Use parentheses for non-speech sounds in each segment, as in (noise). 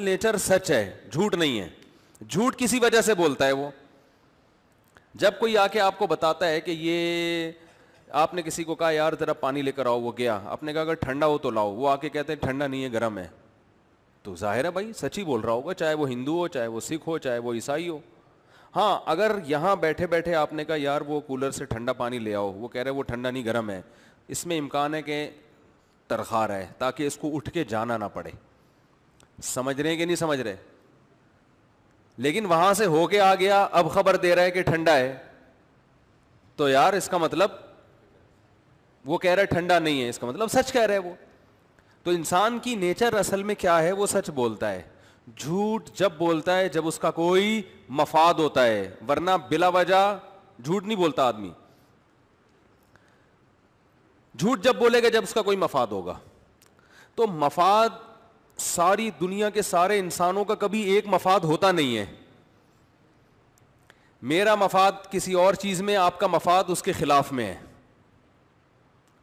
nature सच है झूठ नहीं है झूठ किसी वजह से बोलता है वो जब कोई आके आपको बताता है कि ये आपने किसी को कहा यार ज़रा पानी लेकर आओ वो गया आपने कहा अगर ठंडा हो तो लाओ वो आके कहते हैं ठंडा नहीं है गर्म है तो जाहिर है भाई सच ही बोल रहा होगा चाहे वो हिंदू हो चाहे वो सिख हो चाहे वो ईसाई हो हाँ अगर यहाँ बैठे बैठे आपने कहा यार वो कूलर से ठंडा पानी ले आओ वो कह रहे वो ठंडा नहीं गर्म है इसमें इम्कान है कि तरखा रहा है ताकि इसको उठ के जाना ना पड़े समझ रहे हैं कि नहीं समझ रहे लेकिन वहां से होके आ गया अब खबर दे रहा है कि ठंडा है तो यार इसका मतलब वो कह रहा है ठंडा नहीं है इसका मतलब सच कह रहा है वो तो इंसान की नेचर असल में क्या है वो सच बोलता है झूठ जब बोलता है जब उसका कोई मफाद होता है वरना बिला वजह झूठ नहीं बोलता आदमी झूठ जब बोलेगा जब उसका कोई मफाद होगा तो मफाद सारी दुनिया के सारे इंसानों का कभी एक मफाद होता नहीं है मेरा मफाद किसी और चीज़ में आपका मफाद उसके ख़िलाफ़ में है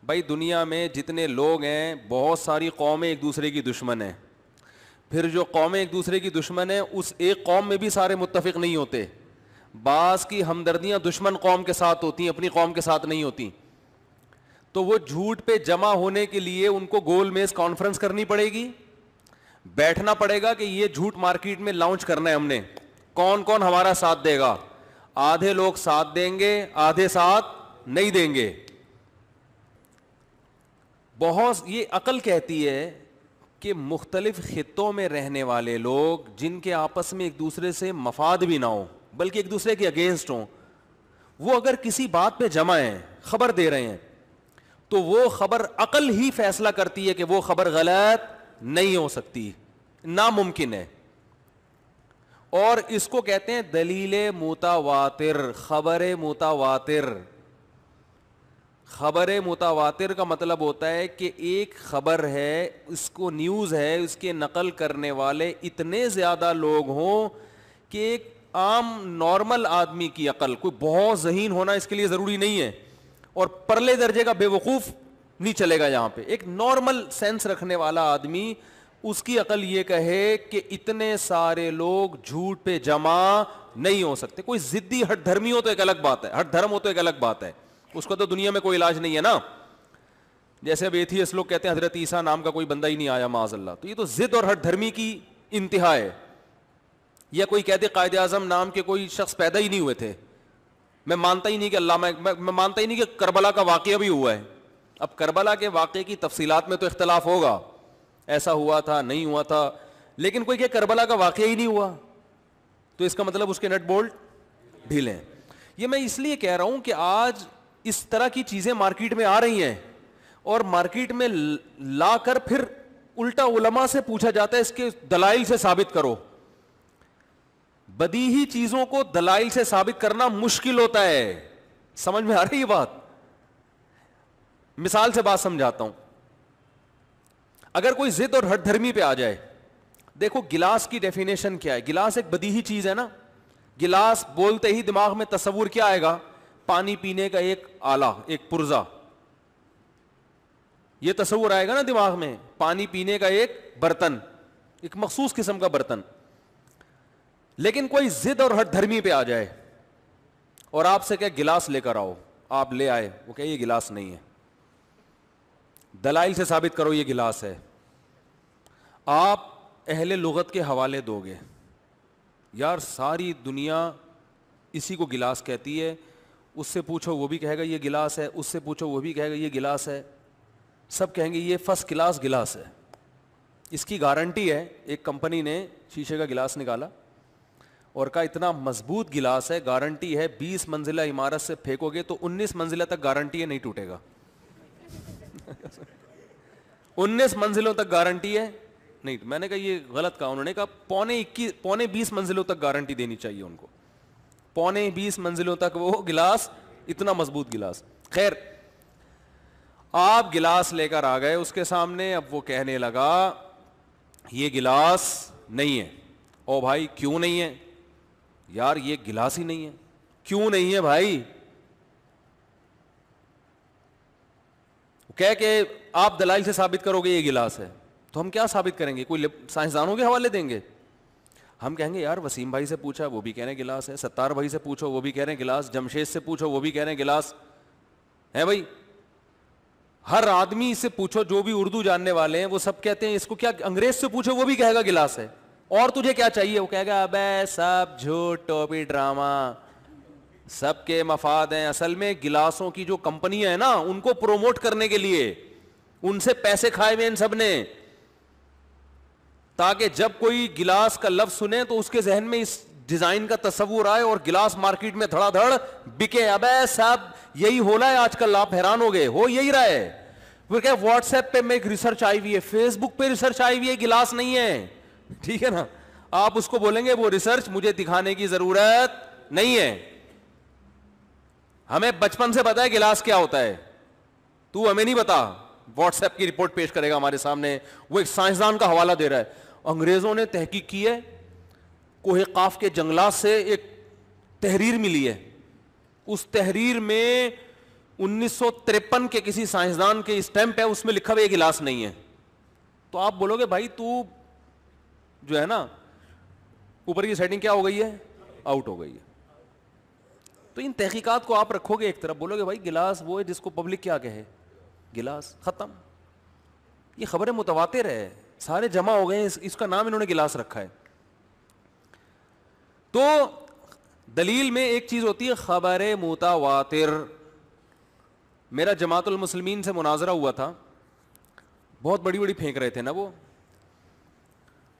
भाई दुनिया में जितने लोग हैं बहुत सारी कौमें एक दूसरे की दुश्मन है फिर जो कौमें एक दूसरे की दुश्मन है उस एक कौम में भी सारे मुतफ़ नहीं होते बास की हमदर्दियाँ दुश्मन कौम के साथ होती हैं अपनी कौम के साथ नहीं होती तो वो झूठ पे जमा होने के लिए उनको गोल मेज़ कॉन्फ्रेंस करनी पड़ेगी बैठना पड़ेगा कि ये झूठ मार्केट में लॉन्च करना है हमने कौन कौन हमारा साथ देगा आधे लोग साथ देंगे आधे साथ नहीं देंगे बहुत ये अकल कहती है कि मुख्तलिफ ख़ितों में रहने वाले लोग जिनके आपस में एक दूसरे से मफाद भी ना हो बल्कि एक दूसरे के अगेंस्ट हों वो अगर किसी बात पे जमा हैं खबर दे रहे हैं तो वो खबर अकल ही फैसला करती है कि वो खबर गलत नहीं हो सकती नामुमकिन है और इसको कहते हैं दलील मोतावातिर खबर मोतावातिर खबर मोतावातिर का मतलब होता है कि एक खबर है उसको न्यूज़ है उसके नकल करने वाले इतने ज़्यादा लोग हों कि एक आम नॉर्मल आदमी की अकल कोई बहुत जहीन होना इसके लिए ज़रूरी नहीं है और परले दर्जे का बेवकूफ़ नहीं चलेगा यहां पे एक नॉर्मल सेंस रखने वाला आदमी उसकी अकल ये कहे कि इतने सारे लोग झूठ पे जमा नहीं हो सकते कोई जिद्दी हट धर्मी हो तो एक अलग बात है हट धर्म हो तो एक अलग बात है उसका तो दुनिया में कोई इलाज नहीं है ना जैसे अब एथियस लोग कहते हैं हजरत ईसा नाम का कोई बंदा ही नहीं आया माजल्ला तो ये तो जिद और हट धर्मी की इंतहा है या कोई कहते कायद आजम नाम के कोई शख्स पैदा ही नहीं हुए थे मैं मानता ही नहीं कि अल्लाह मैं, मैं मानता ही नहीं कि करबला का वाक्य भी हुआ है अब करबला के वाक़े की तफसीत में तो इख्तलाफ होगा ऐसा हुआ था नहीं हुआ था लेकिन कोई क्या करबला का वाक़ ही नहीं हुआ तो इसका मतलब उसके नट बोल्ट ढीले हैं ये मैं इसलिए कह रहा हूं कि आज इस तरह की चीज़ें मार्केट में आ रही हैं और मार्केट में ला कर फिर उल्टा उलमा से पूछा जाता है इसके दलाइल से साबित करो बदी ही चीज़ों को दलाइल से साबित करना मुश्किल होता है समझ में आ रही बात मिसाल से बात समझाता हूं अगर कोई जिद और धर्मी पे आ जाए देखो गिलास की डेफिनेशन क्या है गिलास एक बदी ही चीज है ना गिलास बोलते ही दिमाग में तस्वूर क्या आएगा पानी पीने का एक आला एक पुर्जा यह तस्वूर आएगा ना दिमाग में पानी पीने का एक बर्तन एक मखसूस किस्म का बर्तन लेकिन कोई जिद और धर्मी पे आ जाए और आपसे क्या गिलास लेकर आओ आप ले आए वो क्या ये गिलास नहीं है दलाइल से साबित करो ये गिलास है आप अहले लगत के हवाले दोगे यार सारी दुनिया इसी को गिलास कहती है उससे पूछो वो भी कहेगा ये गिलास है उससे पूछो वो भी कहेगा ये गिलास है सब कहेंगे ये फर्स्ट क्लास गिलास है इसकी गारंटी है एक कंपनी ने शीशे का गिलास निकाला और का इतना मजबूत गिलास है गारंटी है बीस मंजिला इमारत से फेंकोगे तो उन्नीस मंजिला तक गारंटी है नहीं टूटेगा उन्नीस मंजिलों तक गारंटी है नहीं तो मैंने कहा ये गलत कहा उन्होंने कहा पौने इक्कीस पौने बीस मंजिलों तक गारंटी देनी चाहिए उनको पौने बीस मंजिलों तक वो गिलास इतना मजबूत गिलास खैर आप गिलास लेकर आ गए उसके सामने अब वो कहने लगा ये गिलास नहीं है ओ भाई क्यों नहीं है यार ये गिलास ही नहीं है क्यों नहीं है भाई कह के आप दलाइल से साबित करोगे ये गिलास है तो हम क्या साबित करेंगे कोई साइंसदानों के हवाले देंगे हम कहेंगे यार वसीम भाई से पूछा वो भी कह रहे हैं गिलास है सत्तार भाई से पूछो वो भी कह रहे गिलास जमशेद से पूछो वो भी कह रहे हैं गिलास है भाई हर आदमी से पूछो जो भी उर्दू जानने वाले हैं वो सब कहते हैं इसको क्या अंग्रेज से पूछो वो भी कहेगा गिलास है और तुझे क्या चाहिए वो कहेगा अब सब झूठ टोपी ड्रामा सबके मफाद हैं असल में गिलासों की जो कंपनी है ना उनको प्रोमोट करने के लिए उनसे पैसे खाए हुए इन सब ने ताकि जब कोई गिलास का लफ्ज सुने तो उसके जहन में इस डिजाइन का तस्वूर आए और गिलास मार्केट में धड़ाधड़ बिके अब साहब यही हो रहा है आजकल आप हैरान हो गए हो यही रहा है वो क्या व्हाट्सएप पे में एक रिसर्च आई हुई है फेसबुक पे रिसर्च आई हुई है गिलास नहीं है ठीक है ना आप उसको बोलेंगे वो रिसर्च मुझे दिखाने की जरूरत नहीं है हमें बचपन से पता है गिलास क्या होता है तू हमें नहीं बता व्हाट्सएप की रिपोर्ट पेश करेगा हमारे सामने वो एक साइंसदान का हवाला दे रहा है अंग्रेज़ों ने तहकीक की है कोहे काफ के जंगलात से एक तहरीर मिली है उस तहरीर में उन्नीस सौ तिरपन के किसी साइंसदान के स्टैंप है उसमें लिखा हुआ गिलास नहीं है तो आप बोलोगे भाई तू जो है ना ऊपर की सेटिंग क्या हो गई है आउट हो गई है तो इन तहकीकत को आप रखोगे एक तरफ बोलोगे भाई गिलास वो है जिसको पब्लिक क्या कहे गिलास ख़त्म ये खबरें मुतवा है सारे जमा हो गए इस, इसका नाम इन्होंने गिलास रखा है तो दलील में एक चीज़ होती है खबर मुतवातिर मेरा जमातुल मुसलमीन से मुनाजरा हुआ था बहुत बड़ी बड़ी फेंक रहे थे ना वो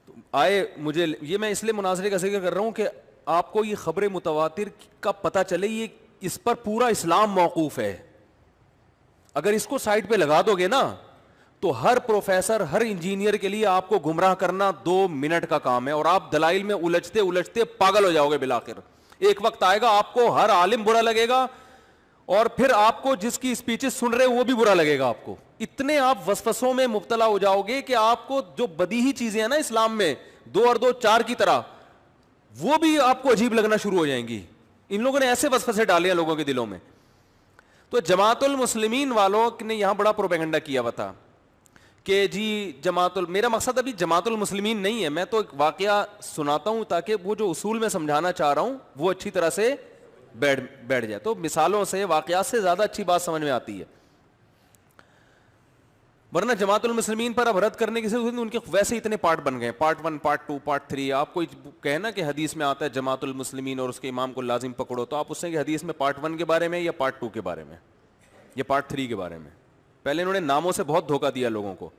तो आए मुझे ये मैं इसलिए मुनाजरे का जिक्र कर रहा हूं कि आपको ये खबर मुतवातिर का पता चले ये इस पर पूरा इस्लाम मौकूफ है अगर इसको साइड पर लगा दोगे ना तो हर प्रोफेसर हर इंजीनियर के लिए आपको गुमराह करना दो मिनट का काम है और आप दलाइल में उलझते उलझते पागल हो जाओगे बिलाकर एक वक्त आएगा आपको हर आलिम बुरा लगेगा और फिर आपको जिसकी स्पीचेस सुन रहे हो वो भी बुरा लगेगा आपको इतने आप वसवसों में मुबतला हो जाओगे कि आपको जो बदी ही चीजें हैं ना इस्लाम में दो और दो चार की तरह वो भी आपको अजीब लगना शुरू हो जाएंगी इन लोगों ने ऐसे बस वसफसे डाले हैं लोगों के दिलों में तो जमातुल मुस्लिमीन वालों ने यहां बड़ा प्रोपेगेंडा किया हुआ था कि जी जमातुल मेरा मकसद अभी जमातुल मुस्लिमीन नहीं है मैं तो एक वाक़ सुनाता हूं ताकि वो जो उसूल में समझाना चाह रहा हूं वो अच्छी तरह से बैठ बैठ जाए तो मिसालों से वाक़ात से ज़्यादा अच्छी बात समझ में आती है वरना जमातुल मुसलमीन पर अब रद्द करने के सिर्फ उनके वैसे इतने पार्ट बन गए part one part two part three आप कोई कहना कि हदीस में आता है जमातुल मुसलमीन और उसके इमाम को लाजिम पकड़ो तो आप उससे कि हदीस में पार्ट वन के बारे में या पार्ट टू के बारे में या पार्ट थ्री के बारे में पहले इन्होंने नामों से बहुत धोखा दिया लोगों को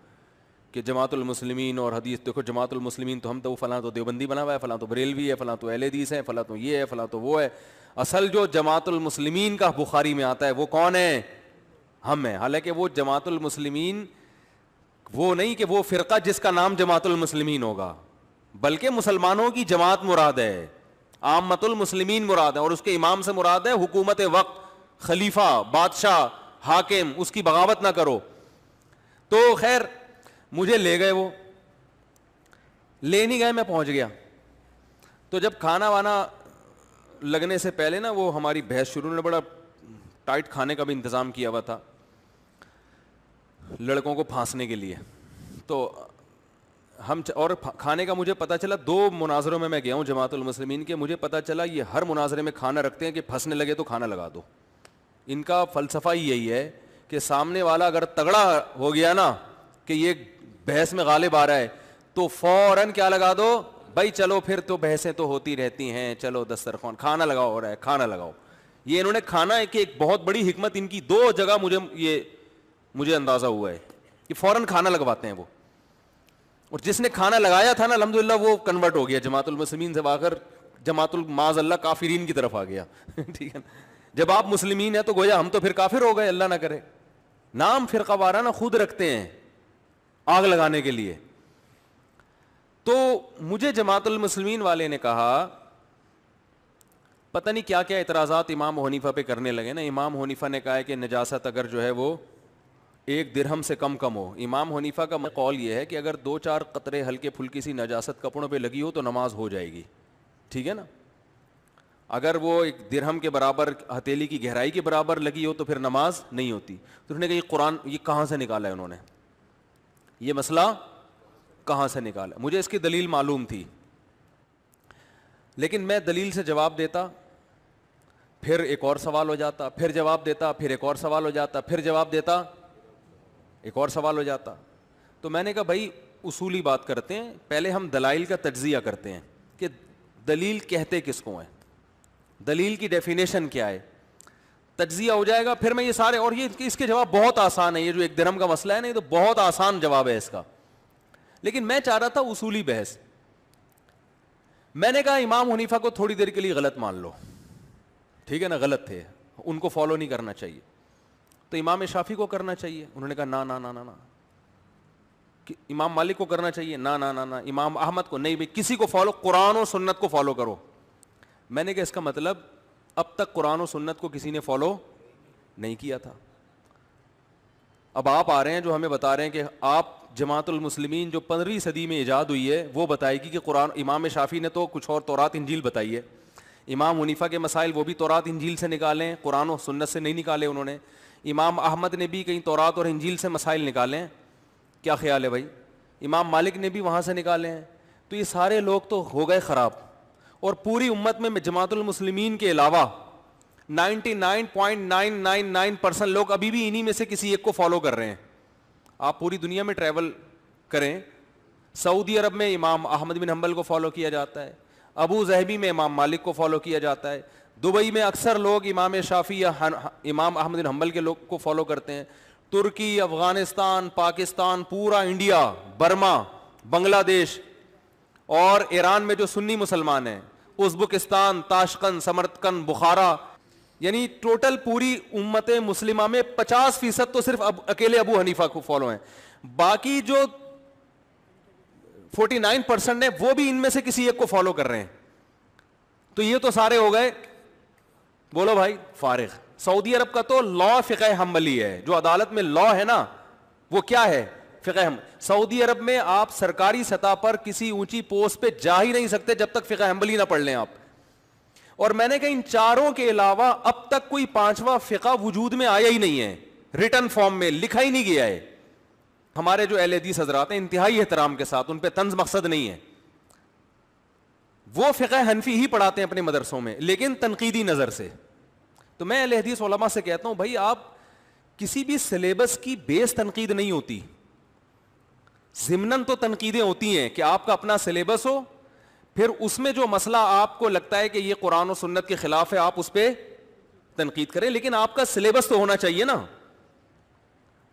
कि जमातुल मुसलमीन और हदीस देखो जमातुल मुसलमीन तो हम तो फलां तो देवबंदी बना हुआ है फलां तो बरेलवी है फलां तो अहलेदीस है फलां तो ये है फलां तो वो है असल जो जमातुल मुसलमीन का बुखारी में आता है वो कौन है हम हैं हालांकि वो जमातुल मुसलमीन वो नहीं कि वो फ़िरका जिसका नाम जमातुल मुस्लिमीन होगा बल्कि मुसलमानों की जमात मुराद है आमतुल मुस्लिमीन मुराद है और उसके इमाम से मुराद है हुकूमत वक्त खलीफा बादशाह हाकिम उसकी बगावत ना करो तो खैर मुझे ले गए वो ले नहीं गए मैं पहुंच गया तो जब खाना वाना लगने से पहले ना वो हमारी भैंस शुरू ने बड़ा टाइट खाने का भी इंतज़ाम किया हुआ था लड़कों को फांसने के लिए तो हम और खाने का मुझे पता चला दो मुनाजरों में मैं गया हूँ जमातुलमसलमिन के मुझे पता चला ये हर मुनाजरे में खाना रखते हैं कि फंसने लगे तो खाना लगा दो इनका फलसफा ही यही है कि सामने वाला अगर तगड़ा हो गया ना कि ये बहस में गालिब आ रहा है तो फौरन क्या लगा दो भाई चलो फिर तो बहसें तो होती रहती हैं चलो दस्तरखान खाना लगाओ हो रहा है खाना लगाओ ये इन्होंने खाना है कि एक बहुत बड़ी हिकमत इनकी दो जगह मुझे ये मुझे अंदाज़ा हुआ है कि फ़ौरन खाना लगवाते हैं वो और जिसने खाना लगाया था ना अलहमदिल्ला वो कन्वर्ट हो गया जमातुलमसलिन से आकर जमातुल माजल्ला काफिरीन की तरफ आ गया (laughs) ठीक है जब आप मुस्लिम हैं तो गोया हम तो फिर काफिर हो गए अल्लाह ना करे नाम फिर ना खुद रखते हैं आग लगाने के लिए तो मुझे जमातुलमसलिन वाले ने कहा पता नहीं क्या क्या इतराजा इमाम हनीफा पे करने लगे ना इमाम हनीफा ने कहा है कि नजासत अगर जो है वो एक दिरहम से कम कम हो इमाम हनीफा का मतलब कौल ये है कि अगर दो चार कतरे हल्के फुल्की सी नजासत कपड़ों पर लगी हो तो नमाज हो जाएगी ठीक है ना अगर वो एक दिरहम के बराबर हथेली की गहराई के बराबर लगी हो तो फिर नमाज नहीं होती तो उन्होंने कहा ये कुरान ये कहाँ से निकाला है उन्होंने ये मसला कहाँ से निकाला मुझे इसकी दलील मालूम थी लेकिन मैं दलील से जवाब देता फिर एक और सवाल हो जाता फिर जवाब देता फिर एक और सवाल हो जाता फिर जवाब देता एक और सवाल हो जाता तो मैंने कहा भाई उसूली बात करते हैं पहले हम दलाइल का तजिया करते हैं कि दलील कहते किसको हैं दलील की डेफिनेशन क्या है तजिया हो जाएगा फिर मैं ये सारे और ये इसके जवाब बहुत आसान है ये जो एक धर्म का मसला है ना ये तो बहुत आसान जवाब है इसका लेकिन मैं चाह रहा था उसूली बहस मैंने कहा इमाम हनीफा को थोड़ी देर के लिए गलत मान लो ठीक है ना गलत थे उनको फॉलो नहीं करना चाहिए तो इमाम शाफी को करना चाहिए उन्होंने कहा ना ना ना ना ना कि इमाम मालिक को करना चाहिए ना ना ना ना इमाम अहमद को नहीं भाई किसी को फॉलो कुरान और सुन्नत को फॉलो करो मैंने कहा इसका मतलब अब तक कुरान और सुन्नत को किसी ने फॉलो नहीं किया था अब आप आ रहे हैं जो हमें बता रहे हैं कि आप जमातुल मुस्लिमीन जो पंद्रहवीं सदी में ईजाद हुई है वो बताएगी कि कुरान इमाम शाफी ने तो कुछ और तौरात इंजील बताई है इमाम मुनीफा के मसाइल वो भी तौरात इंजील से निकाले कुरान और सुन्नत से नहीं निकाले उन्होंने इमाम अहमद ने भी कहीं तौरात और इंजील से मसाइल निकाले हैं क्या ख्याल है भाई इमाम मालिक ने भी वहाँ से निकाले हैं तो ये सारे लोग तो हो गए ख़राब और पूरी उम्मत में जमातुलमसलमिन के अलावा nine nine nine point nine percent लोग अभी भी इन्हीं में से किसी एक को फॉलो कर रहे हैं आप पूरी दुनिया में ट्रेवल करें सऊदी अरब में इमाम अहमद बिन हम्बल को फॉलो किया जाता है अबू जहबी में इमाम मालिक को फॉलो किया जाता है दुबई में अक्सर लोग इमाम शाफी या इमाम अहमद हम्बल के लोग को फॉलो करते हैं तुर्की अफगानिस्तान पाकिस्तान पूरा इंडिया बर्मा बांग्लादेश और ईरान में जो सुन्नी मुसलमान हैं उज्बुकिस्तान ताशकंद समर्थकन बुखारा यानी टोटल पूरी उम्मत मुस्लिम में पचास फीसद तो सिर्फ अब अकेले अबू हनीफा को फॉलो हैं बाकी जो फोर्टी नाइन परसेंट है वो भी इनमें से किसी एक को फॉलो कर रहे हैं तो ये तो सारे हो गए बोलो भाई फारिग सऊदी अरब का तो लॉ फ़िक हम्बली है जो अदालत में लॉ है ना वो क्या है फ़िक हम सऊदी अरब में आप सरकारी सतह पर किसी ऊंची पोस्ट पे जा ही नहीं सकते जब तक फ़िक हम्बली ना पढ़ लें आप और मैंने कहा इन चारों के अलावा अब तक कोई पांचवा फ़िका वजूद में आया ही नहीं है रिटर्न फॉर्म में लिखा ही नहीं गया है हमारे जो एल हजरात हैं इंतहाई एहतराम के साथ उन पर तंज मकसद नहीं है वो फ़िक हनफी ही पढ़ाते हैं अपने मदरसों में लेकिन तनकीदी नज़र से तो मैं अलहदीस से कहता हूँ भाई आप किसी भी सिलेबस की बेस तनकीद नहीं होती ज़िमनन तो तनकीदें होती हैं कि आपका अपना सिलेबस हो फिर उसमें जो मसला आपको लगता है कि यह कुरान और सुन्नत के ख़िलाफ़ है आप उस पर तनकीद करें लेकिन आपका सिलेबस तो होना चाहिए ना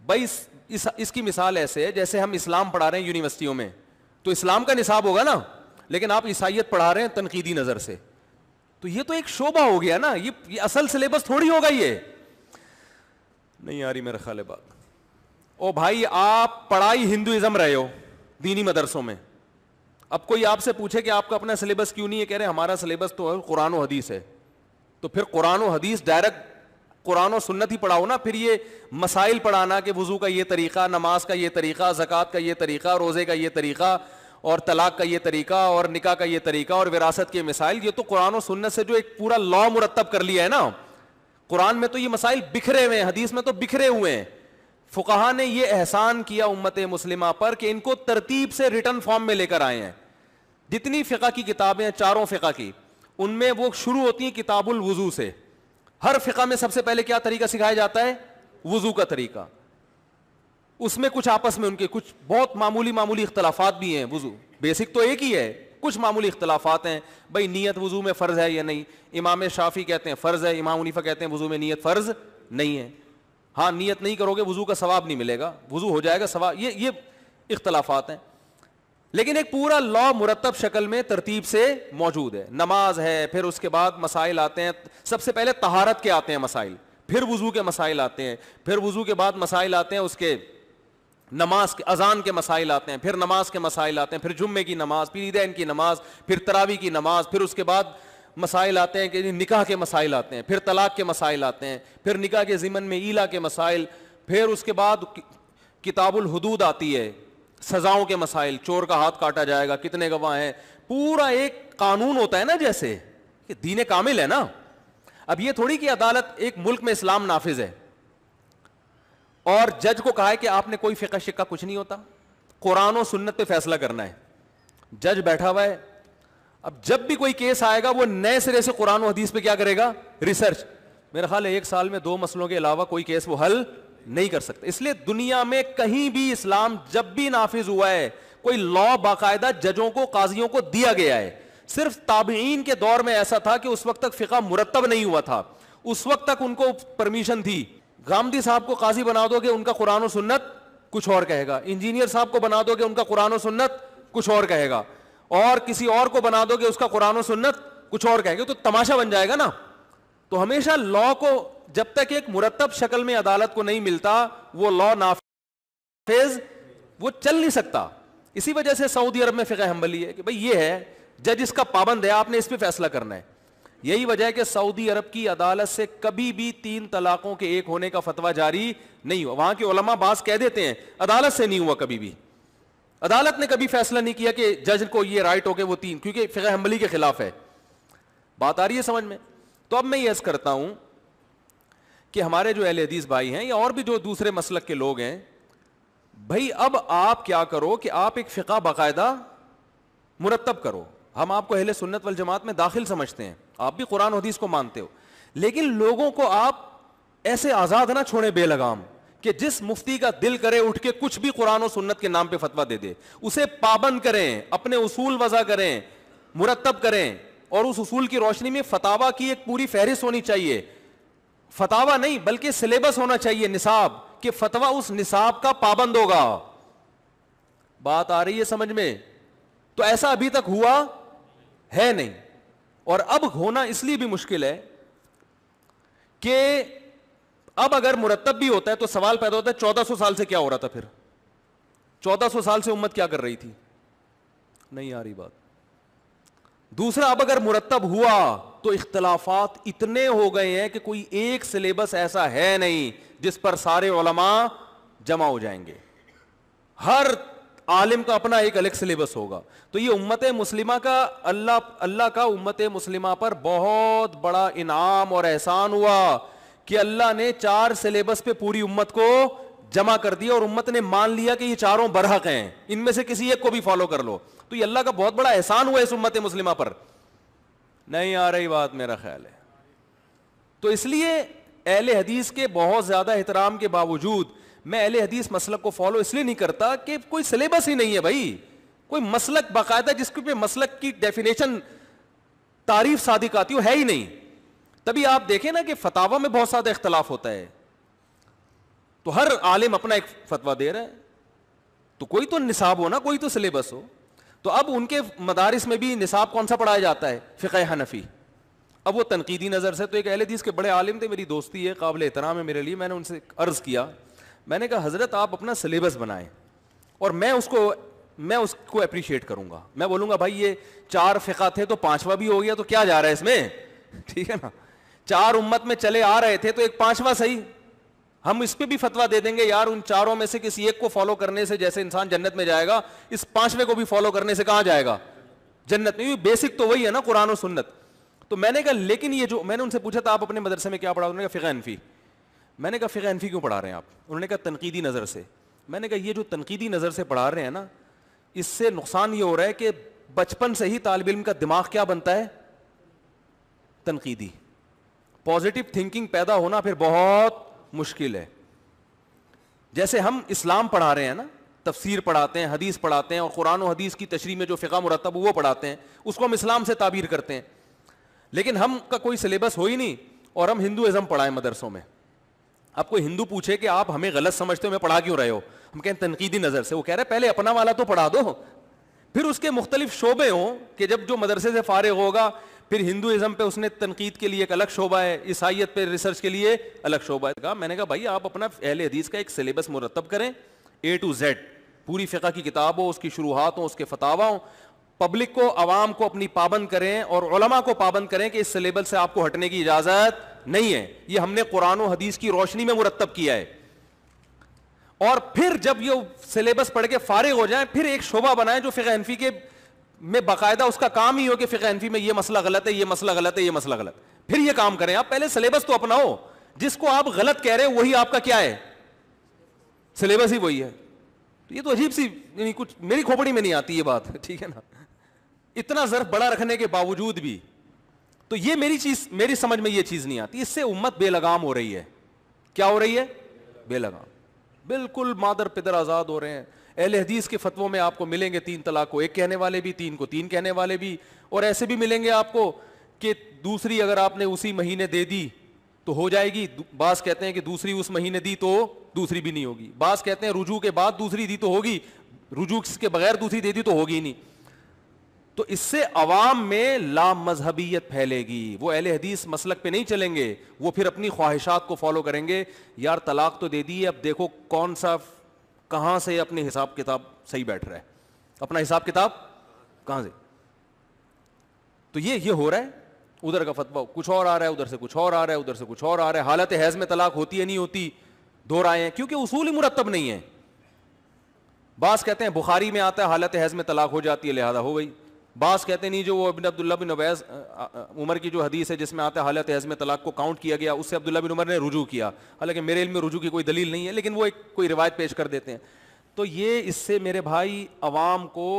भाई इस, इसकी मिसाल ऐसे है जैसे हम इस्लाम पढ़ा रहे हैं यूनिवर्सिटियों में तो इस्लाम का निसाब होगा ना लेकिन आप ईसाइत पढ़ा रहे हैं तनकीदी नज़र से तो यह तो एक शोभा हो गया ना ये, ये असल सिलेबस थोड़ी होगा ये नहीं आ रही मेरे ख्याल बात ओ भाई आप पढ़ाई हिंदुज़म रहे हो दीनी मदरसों में अब कोई आपसे पूछे कि आपका अपना सिलेबस क्यों नहीं है कह रहे हमारा सिलेबस तो कुरान हदीस है तो फिर कुरान हदीस डायरेक्ट कुरान और सुन्नत ही पढ़ाओ ना फिर ये मसाइल पढ़ाना कि वज़ू का ये तरीक़ा नमाज का ये तरीक़ा ज़क़़त का ये तरीक़ा रोज़े का ये तरीक़ा और तलाक का यह तरीका और निका का यह तरीका और विरासत के मिसाइल ये तो कुरान और सुन्नत से जो एक पूरा लॉ मुरतब कर लिया है ना कुरान में तो ये मसाइल बिखरे हुए हैं हदीस में तो बिखरे हुए हैं फुकाहा ने यह एहसान किया उम्मत मुस्लिमा पर कि इनको तरतीब से रिटर्न फॉर्म में लेकर आए हैं जितनी फ़िका की किताबें हैं चारों फ़िका की उनमें वो शुरू होती हैं किताबुल वज़ू से हर फ़िका में सबसे पहले क्या तरीका सिखाया जाता है वज़ू का तरीका उसमें कुछ आपस में उनके कुछ बहुत मामूली मामूली इख्तलाफात भी हैं वज़ू बेसिक तो एक ही है कुछ मामूली इख्तलाफात हैं भाई नीयत वज़ू में फ़र्ज़ है या नहीं इमाम शाफ़ी कहते हैं फ़र्ज़ है इमाम उनीफा कहते हैं वज़ू में नीयत फ़र्ज़ नहीं है हाँ नीयत नहीं करोगे वज़ू का सवाब नहीं मिलेगा वज़ू हो जाएगा सवाब ये ये इख्तलाफात हैं लेकिन एक पूरा लॉ मुरतब शक्ल में तरतीब से मौजूद है नमाज है फिर उसके बाद मसाइल आते हैं सबसे पहले तहारत के आते हैं मसाइल फिर वज़ू के मसाइल आते हैं फिर वज़ू के बाद मसाइल आते हैं उसके नमाज के अजान के मसाइल आते हैं फिर नमाज के मसाइल आते हैं फिर जुम्मे की नमाज फिर ईदैन की नमाज फिर तरावी की नमाज फिर उसके बाद मसाइल आते हैं कि निकाह के मसाइल आते हैं फिर तलाक के मसाइल आते हैं फिर निकाह के ज़िमन में ईला के मसाइल फिर उसके बाद किताबुल हदूद आती है सज़ाओं के मसाइल चोर का हाथ काटा जाएगा कितने गवाह हैं पूरा एक कानून होता है ना जैसे कि दीन कामिल है ना अब ये थोड़ी कि अदालत एक मुल्क में इस्लाम नाफिज है और जज को कहा है कि आपने कोई फ़िका शिक्का कुछ नहीं होता कुरान और सुन्नत पे फैसला करना है जज बैठा हुआ है अब जब भी कोई केस आएगा वो नए सिरे से कुरान और हदीस पे क्या करेगा रिसर्च मेरा ख्याल है एक साल में दो मसलों के अलावा कोई केस वो हल नहीं कर सकता इसलिए दुनिया में कहीं भी इस्लाम जब भी नाफिज हुआ है कोई लॉ बाकायदा जजों को काजियों को दिया गया है सिर्फ ताबीन के दौर में ऐसा था कि उस वक्त तक फ़िका मुरतब नहीं हुआ था उस वक्त तक उनको परमिशन थी गांधी साहब को काजी बना दोगे उनका कुरान और सुन्नत कुछ और कहेगा इंजीनियर साहब को बना दोगे उनका कुरान और सुन्नत कुछ और कहेगा और किसी और को बना दोगे उसका कुरान और सुन्नत कुछ और कहेगा तो तमाशा बन जाएगा ना तो हमेशा लॉ को जब तक एक मुरतब शक्ल में अदालत को नहीं मिलता वो लॉ नाफेज वो चल नहीं सकता इसी वजह से सऊदी अरब में फ़िका हम्बली है कि भाई ये है जज इसका पाबंद है आपने इस पर फैसला करना है यही वजह है कि सऊदी अरब की अदालत से कभी भी तीन तलाकों के एक होने का फतवा जारी नहीं हुआ वहां के ओलमा बास कह देते हैं अदालत से नहीं हुआ कभी भी अदालत ने कभी फैसला नहीं किया कि जज को यह राइट हो गए वो तीन क्योंकि फिर हमली के खिलाफ है बात आ रही है समझ में तो अब मैं यस करता हूं कि हमारे जो अहल हदीस भाई हैं या और भी जो दूसरे मसलक के लोग हैं भाई अब आप क्या करो कि आप एक फ़िका बाकायदा मुरतब करो हम आपको अहले सुन्नत वाल जमात में दाखिल समझते हैं आप भी कुरान हदीस को मानते हो लेकिन लोगों को आप ऐसे आज़ाद ना छोड़े बेलगाम कि जिस मुफ्ती का दिल करे उठ के कुछ भी कुरान और सुन्नत के नाम पे फतवा दे दे उसे पाबंद करें अपने उसूल वजह करें मुरतब करें और उस उसूल की रोशनी में फतावा की एक पूरी फहरिस्त होनी चाहिए फतावा नहीं बल्कि सिलेबस होना चाहिए निसाब कि फतवा उस निसाब का पाबंद होगा बात आ रही है समझ में तो ऐसा अभी तक हुआ है नहीं और अब होना इसलिए भी मुश्किल है कि अब अगर मुरतब भी होता है तो सवाल पैदा होता है चौदह सौ साल से क्या हो रहा था फिर चौदह सौ साल से उम्मत क्या कर रही थी नहीं आ रही बात दूसरा अब अगर मुरतब हुआ तो इख्तलाफात इतने हो गए हैं कि कोई एक सिलेबस ऐसा है नहीं जिस पर सारे ओलमा जमा हो जाएंगे हर आलिम का अपना एक अलग सिलेबस होगा तो ये उम्मत मुस्लिमा का अल्लाह अल्लाह का उम्मत मुस्लिमा पर बहुत बड़ा इनाम और एहसान हुआ कि अल्लाह ने चार सिलेबस पे पूरी उम्मत को जमा कर दिया और उम्मत ने मान लिया कि ये चारों बरहक हैं इनमें से किसी एक को भी फॉलो कर लो तो ये अल्लाह का बहुत बड़ा एहसान हुआ इस उम्मत मुस्लिमा पर नहीं आ रही बात मेरा ख्याल है तो इसलिए अहल हदीस के बहुत ज़्यादा एहतराम के बावजूद मैं अहले हदीस मसलक को फॉलो इसलिए नहीं करता कि कोई सिलेबस ही नहीं है भाई कोई मसलक बाकायदा जिसके पे मसलक की डेफिनेशन तारीफ सादिक आती हो है ही नहीं तभी आप देखें ना कि फतावा में बहुत ज़्यादा इख्तलाफ होता है तो हर आलिम अपना एक फतवा दे रहा है तो कोई तो निसाब हो ना कोई तो सिलेबस हो तो अब उनके मदारस में भी निसाब कौन सा पढ़ाया जाता है फ़िक हनफी अब वो तनकीदी नज़र से तो एक अहल हदीस के बड़े आलिम थे मेरी दोस्ती है काबिल एहतराम है मेरे लिए मैंने उनसे अर्ज़ किया मैंने कहा हज़रत आप अपना सिलेबस बनाए और मैं उसको मैं उसको अप्रिशिएट करूंगा मैं बोलूंगा भाई ये चार फ़िका थे तो पांचवा भी हो गया तो क्या जा रहा है इसमें (laughs) ठीक है ना चार उम्मत में चले आ रहे थे तो एक पांचवा सही हम इस पर भी फतवा दे देंगे यार उन चारों में से किसी एक को फॉलो करने से जैसे इंसान जन्नत में जाएगा इस पांचवे को भी फॉलो करने से कहा जाएगा जन्नत में बेसिक तो वही है ना कुरान और सुन्नत तो मैंने कहा लेकिन ये जो मैंने उनसे पूछा था आप अपने मदरसे में क्या पढ़ा उन्होंने कहा फ़िका इनफी मैंने कहा फ़िर अनफी क्यों पढ़ा रहे हैं आप उन्होंने कहा तनकीदी नज़र से मैंने कहा ये जो तनकीदी नज़र से पढ़ा रहे हैं ना इससे नुकसान ये हो रहा है कि बचपन से ही तालब इम का दिमाग क्या बनता है तनकीदी पॉजिटिव थिंकिंग पैदा होना फिर बहुत मुश्किल है जैसे हम इस्लाम पढ़ा रहे हैं ना तफसीर पढ़ाते हैं हदीस पढ़ाते हैं और कुरान और हदीस की तशरी में जो फ़िका मुरतब वो पढ़ाते हैं उसको हम इस्लाम से ताबीर करते हैं लेकिन हम का कोई सिलेबस हो ही नहीं और हम हिंदुज़म पढ़ाएं मदरसों में आपको हिंदू पूछे कि आप हमें गलत समझते हो हमें पढ़ा क्यों रहे हो हम कहें तनकीदी नज़र से वो कह रहे हैं पहले अपना वाला तो पढ़ा दो फिर उसके मुख्तलिफ शोबे हों कि जब जो मदरसे से फ़ारग होगा फिर हिंदुज़म पे उसने तनकीद के लिए एक अलग शोबा है ईसाइत पे रिसर्च के लिए अलग शोबा है मैंने कहा भाई आप अपना अहल हदीस का एक सिलेबस मुरतब करें ए टू जेड पूरी फ़िका की किताब हो उसकी शुरुआत हो उसके फतावा हो पब्लिक को आवाम को अपनी पाबंद करें और उलमा को पाबंद करें कि इस सिलेबस से आपको हटने की इजाजत नहीं है ये हमने कुरान हदीस की रोशनी में मुरतब किया है और फिर जब ये सिलेबस पढ़ के फारिग हो जाए फिर एक शोभा बनाए जो फ़िका एनफी के में बाकायदा उसका काम ही हो कि फ़िका एनफी में ये मसला गलत है ये मसला गलत है ये मसला गलत फिर ये काम करें आप पहले सिलेबस तो अपनाओ जिसको आप गलत कह रहे हो वही आपका क्या है सिलेबस ही वही है तो ये तो अजीब सी कुछ मेरी खोपड़ी में नहीं आती ये बात (laughs) ठीक है ना इतना जर्फ बड़ा रखने के बावजूद भी तो ये मेरी चीज मेरी समझ में ये चीज नहीं आती इससे उम्मत बेलगाम हो रही है क्या हो रही है बेलगाम बिल्कुल मादर पिदर आजाद हो रहे हैं अहल हदीस के फतवों में आपको मिलेंगे तीन तलाक को एक कहने वाले भी तीन को तीन कहने वाले भी और ऐसे भी मिलेंगे आपको कि दूसरी अगर आपने उसी महीने दे दी तो हो जाएगी बास कहते हैं कि दूसरी उस महीने दी तो दूसरी भी नहीं होगी बास कहते हैं रुजू के बाद दूसरी दी तो होगी रुजू के बगैर दूसरी दे दी तो होगी नहीं तो इससे अवाम में ला मजहबियत फैलेगी वो अहल हदीस मसलक पे नहीं चलेंगे वो फिर अपनी ख्वाहिशात को फॉलो करेंगे यार तलाक तो दे दी अब देखो कौन सा कहां से अपने हिसाब किताब सही बैठ रहा है अपना हिसाब किताब कहां से तो ये ये हो रहा है उधर का फतवा कुछ और आ रहा है उधर से कुछ और आ रहा है उधर से कुछ और आ रहा है हालत हैज में तलाक होती है नहीं होती दो राय हैं क्योंकि उसूल ही मुरतब नहीं है बास कहते हैं बुखारी में आता है हालत हैज में तलाक हो जाती है लिहाजा हो गई बास कहते नहीं जो वो अबिन अब्दुल्ला बिन अवैस उमर की जो हदीस है जिसमें आता हालत हज़म तलाक को काउंट किया गया उससे अब्दुल्ला बिन उमर ने रुजू किया हालांकि मेरे इल में रुजू की कोई दलील नहीं है लेकिन वो एक कोई रिवायत पेश कर देते हैं तो ये इससे मेरे भाई अवाम को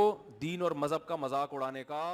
दीन और मज़हब का मजाक उड़ाने का